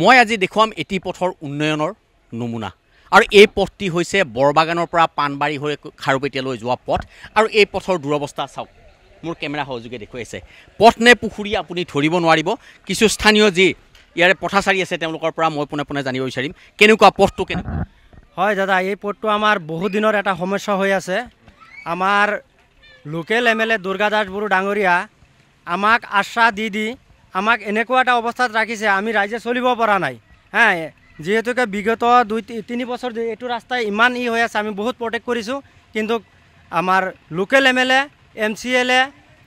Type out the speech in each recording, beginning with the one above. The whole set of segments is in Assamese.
মই আজি দেখুৱাম এটি পথৰ উন্নয়নৰ নমুনা আৰু এই পথটি হৈছে বৰবাগানৰ পৰা পাণবাৰী হৈ খাৰুপেটীয়ালৈ যোৱা পথ আৰু এই পথৰ দুৰৱস্থা চাওক মোৰ কেমেৰা সহযোগে দেখুৱাইছে পথ নে পুখুৰী আপুনি ধৰিব নোৱাৰিব কিছু স্থানীয় যি ইয়াৰে পথাচাৰী আছে তেওঁলোকৰ পৰা মই পোনে পোনে জানিব বিচাৰিম কেনেকুৱা পথটো কেনেকুৱা হয় দাদা এই পথটো আমাৰ বহুদিনৰ এটা সমস্যা হৈ আছে আমাৰ local M L A Durga Das Boro ডাঙৰীয়া আমাক আশ্বাস দি দি আমাক এনেকুৱা এটা অৱস্থাত ৰাখিছে আমি ৰাইজে চলিব পৰা নাই হা যিহেতুকে বিগত দুই তিনি বছৰ এইটো ৰাস্তাই ইমান ই হৈ আছে আমি বহুত প্ৰটেক্ট কৰিছোঁ কিন্তু আমাৰ local M L A M C L A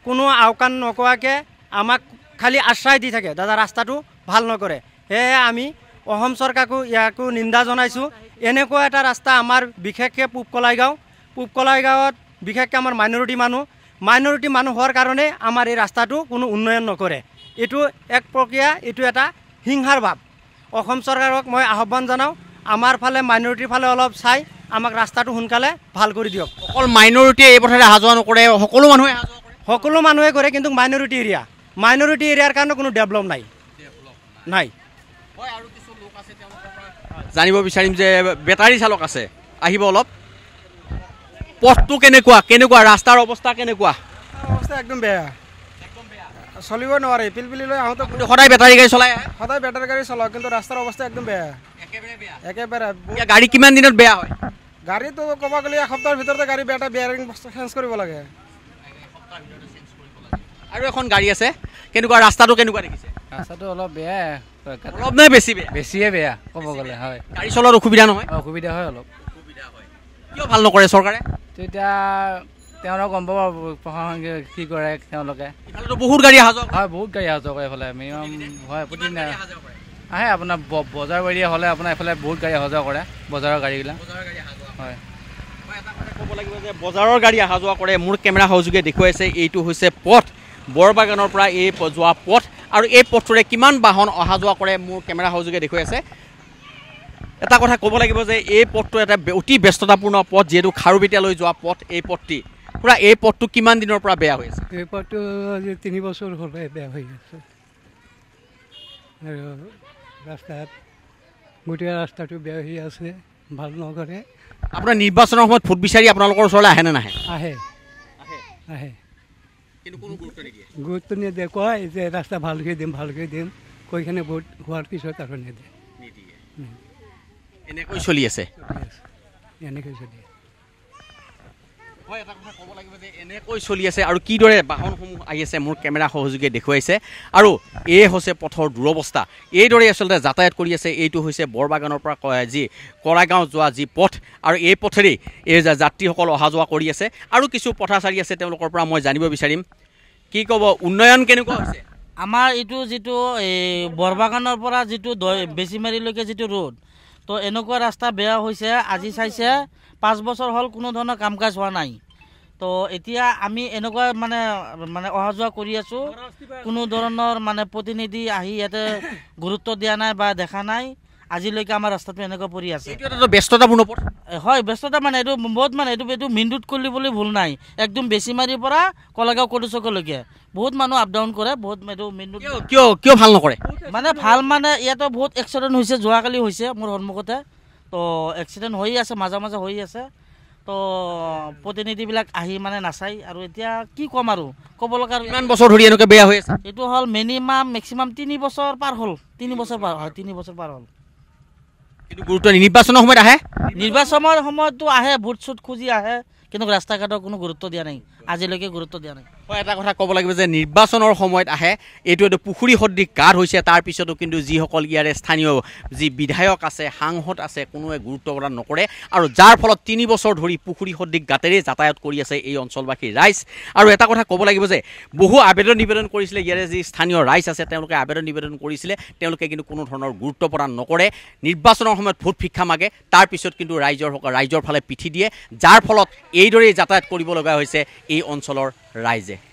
কোনো আওকাণ নকৰাকৈ আমাক খালী আশ্ৰয় দি থাকে দাদা ৰাস্তাটো ভাল নকৰে সেয়েহে আমি অসম চৰকাৰকো ইয়াকো নিন্দা জনাইছোঁ এনেকুৱা এটা ৰাস্তা আমাৰ বিশেষকৈ পূব কলাইগাঁও পূব কলাইগাঁৱত বিশেষকৈ আমাৰ মাইনৰিটি মানুহ মাইনৰিটি মানুহ হোৱাৰ কাৰণে আমাৰ এই ৰাস্তাটো কোনো উন্নয়ন নকৰে এইটো এক প্ৰক্ৰিয়া এইটো এটা হিংসাৰ ভাৱ অসম চৰকাৰক মই আহ্বান জনাওঁ আমাৰ ফালে মাইনৰিটিৰ ফালে অলপ চাই আমাক ৰাস্তাটো সোনকালে ভাল কৰি দিয়ক অকল মাইনৰিটিয়ে এই পথাৰে অহা যোৱা নকৰে সকলো মানুহে সকলো মানুহে কৰে কিন্তু মাইনৰিটি এৰিয়া মাইনৰিটি এৰিয়াৰ কাৰণে কোনো ডেভলপ নাই নাই জানিব বিচাৰিম যে বেটাৰী চালক আছে আহিব অলপ পথটো কেনেকুৱা কেনেকুৱা ৰাস্তাৰ অৱস্থা কেনেকুৱা অৱস্থা একদম বেয়া চলিব নোৱাৰে পিলপিলি লৈ আহোঁতে সদায় বেটাৰী গাড়ী চলাই সদায় বেটাৰী গাড়ী চলাওঁ কিন্তু ৰাস্তাৰ অৱস্থা একদম বেয়া একেবাৰে গাড়ী কিমান দিনত বেয়া হয় গাড়ীটো ক'ব গ'লে এসপ্তাহৰ ভিতৰতে গাড়ী বেটাৰ বেয়াৰিং চেঞ্জ কৰিব লাগে আৰু এখন গাড়ী আছে কেনেকুৱা ৰাস্তাটো কেনেকুৱা দেখিছে ৰাস্তাটো অলপ বেয়াই অলপ নাই বেছি বেয়া বেছিয়ে বেয়া ক'ব গ'লে হয় গাড়ী চলোৱাৰ অসুবিধা নহয় অসুবিধা হয় অলপ অসুবিধা হয় কিয় ভাল নকৰে চৰকাৰে তেতিয়া তেওঁলোকে গম পাব প্ৰশাসনে কি কৰে তেওঁলোকে বহুত গাড়ী অহা যাওক হয় বহুত গাড়ী অহা যাওক এইফালে মিনিমাম হয় প্ৰতি আহে আপোনাৰ বজাৰ বাৰীয়ে হ'লে আপোনাৰ এইফালে বহুত গাড়ী অহা যোৱা কৰে বজাৰৰ গাড়ীবিলাক হয় বজাৰৰ গাড়ী অহা যোৱা কৰে মোৰ কেমেৰা সহযোগে দেখুৱাইছে এইটো হৈছে পথ বৰবাগানৰ পৰা এই যোৱা পথ আৰু এই পথটোৰে কিমান বাহন অহা যোৱা কৰে মোৰ কেমেৰা সহযোগে দেখুৱাইছে এটা কথা ক'ব লাগিব যে এই পথটো এটা অতি ব্যস্ততাপূৰ্ণ পথ যিহেতু খাৰুবিটালৈ যোৱা পথ এই পথটি পুৰা এই পথটো কিমান দিনৰ পৰা বেয়া হৈ আছে এই পথটো আজি তিনি বছৰ হ'লে বেয়া হৈ আছে আৰু ৰাস্তাত গোটেই ৰাস্তাটো বেয়া হৈ আছে ভাল নকৰে আপোনাৰ নিৰ্বাচনৰ সময়ত ভোট বিচাৰি আপোনালোকৰ ওচৰলৈ আহে নে নাহে আহে আহে গুৰুত্ব নিদিয়ে কয় যে ৰাস্তা ভালকৈ দিম ভালকৈ দিম কৈ কেনে ভোট হোৱাৰ পিছত আৰু নিদিয়ে এনেকৈ চলি আছে এনেকৈ চলি আছে হয় এটা কথা ক'ব লাগিব যে এনেকৈ চলি আছে আৰু কিদৰে বাহনসমূহ আহি আছে মোৰ কেমেৰা সহযোগে দেখুৱাইছে আৰু এই হৈছে পথৰ দুৰৱস্থা এইদৰে আচলতে যাতায়াত কৰি আছে এইটো হৈছে বৰবাগানৰ পৰা যি কৰাগাঁও যোৱা যি পথ আৰু এই পথেৰেই এই যাত্ৰীসকল অহা যোৱা কৰি আছে আৰু কিছু পথাচাৰী আছে তেওঁলোকৰ পৰা মই জানিব বিচাৰিম কি ক'ব উন্নয়ন কেনেকুৱা হৈছে আমাৰ এইটো যিটো এই বৰবাগানৰ পৰা যিটো বেছিমাৰীলৈকে যিটো ৰোড তো এনেকুৱা ৰাস্তা বেয়া হৈছে আজি চাইছে পাঁচ বছৰ হ'ল কোনো ধৰণৰ কাম কাজ হোৱা নাই তো এতিয়া আমি এনেকুৱা মানে মানে অহা যোৱা কৰি আছোঁ কোনো ধৰণৰ মানে প্ৰতিনিধি আহি ইয়াতে গুৰুত্ব দিয়া নাই বা দেখা নাই আজিলৈকে আমাৰ ৰাস্তাটো এনেকুৱা পৰি আছে ব্যস্ততাপূৰ্ণ হয় ব্যস্ততা মানে এইটো বহুত মানে এইটো এইটো মিন্দুত কলি বুলি ভুল নাই একদম বেছিমাৰীৰ পৰা কলাগাঁও কলুচকলৈকে বহুত মানুহ আপ ডাউন কৰে বহুত এইটো মেইন ৰোড কিয় কিয় ভাল নকৰে মানে ভাল মানে ইয়াতে বহুত এক্সিডেণ্ট হৈছে যোৱাকালি হৈছে মোৰ সন্মুখতে তো এক্সিডেণ্ট হৈ আছে মাজে মাজে হৈ আছে তো প্ৰতিনিধিবিলাক আহি মানে নাচাই আৰু এতিয়া কি ক'ম আৰু ক'ব লগা ইমান বছৰ ধৰি এনেকৈ বেয়া হৈ আছে এইটো হ'ল মিনিমাম মেক্সিমাম তিনি বছৰ পাৰ হ'ল তিনি বছৰ পাৰ হয় তিনি বছৰ পাৰ হ'ল কিন্তু গুৰুত্ব নিৰ্বাচনৰ সময়ত আহে নিৰ্বাচনৰ সময়তো আহে ভোট চোট খুজি আহে কিন্তু ৰাস্তা ঘাটৰ কোনো গুৰুত্ব দিয়া নাই আজিলৈকে গুৰুত্ব দিয়া নাই হয় এটা কথা ক'ব লাগিব যে নিৰ্বাচনৰ সময়ত আহে এইটো এইটো পুখুৰী সদৃশ গাঢ় হৈছে তাৰপিছতো কিন্তু যিসকল ইয়াৰে স্থানীয় যি বিধায়ক আছে সাংসদ আছে কোনোৱে গুৰুত্ব প্ৰদান নকৰে আৰু যাৰ ফলত তিনি বছৰ ধৰি পুখুৰী সদৃশ গাতেৰেই যাতায়াত কৰি আছে এই অঞ্চলবাসীৰ ৰাইজ আৰু এটা কথা ক'ব লাগিব যে বহু আবেদন নিবেদন কৰিছিলে ইয়াৰে যি স্থানীয় ৰাইজ আছে তেওঁলোকে আবেদন নিবেদন কৰিছিলে তেওঁলোকে কিন্তু কোনো ধৰণৰ গুৰুত্ব প্ৰদান নকৰে নিৰ্বাচনৰ সময়ত ভোট ভিক্ষা মাগে তাৰপিছত কিন্তু ৰাইজৰ ৰাইজৰ ফালে পিঠি দিয়ে যাৰ ফলত এইদৰেই যাতায়াত কৰিব লগা হৈছে এই এই অঞ্চলৰ ৰাইজে